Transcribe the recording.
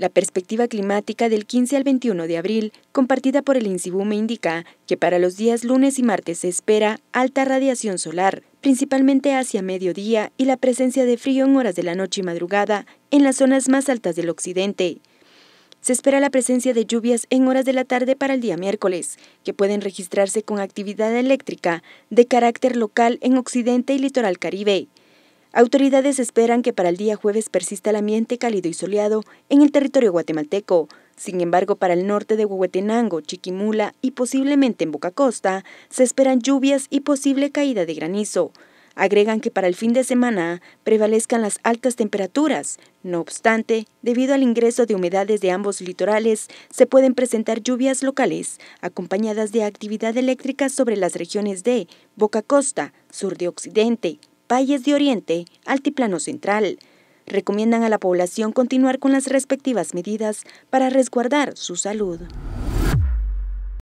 La perspectiva climática del 15 al 21 de abril, compartida por el me indica que para los días lunes y martes se espera alta radiación solar, principalmente hacia mediodía, y la presencia de frío en horas de la noche y madrugada en las zonas más altas del occidente. Se espera la presencia de lluvias en horas de la tarde para el día miércoles, que pueden registrarse con actividad eléctrica de carácter local en occidente y litoral caribe. Autoridades esperan que para el día jueves persista el ambiente cálido y soleado en el territorio guatemalteco. Sin embargo, para el norte de Huehuetenango, Chiquimula y posiblemente en Boca Costa, se esperan lluvias y posible caída de granizo. Agregan que para el fin de semana prevalezcan las altas temperaturas. No obstante, debido al ingreso de humedades de ambos litorales, se pueden presentar lluvias locales, acompañadas de actividad eléctrica sobre las regiones de Boca Costa, sur de Occidente, valles de Oriente, Altiplano Central. Recomiendan a la población continuar con las respectivas medidas para resguardar su salud.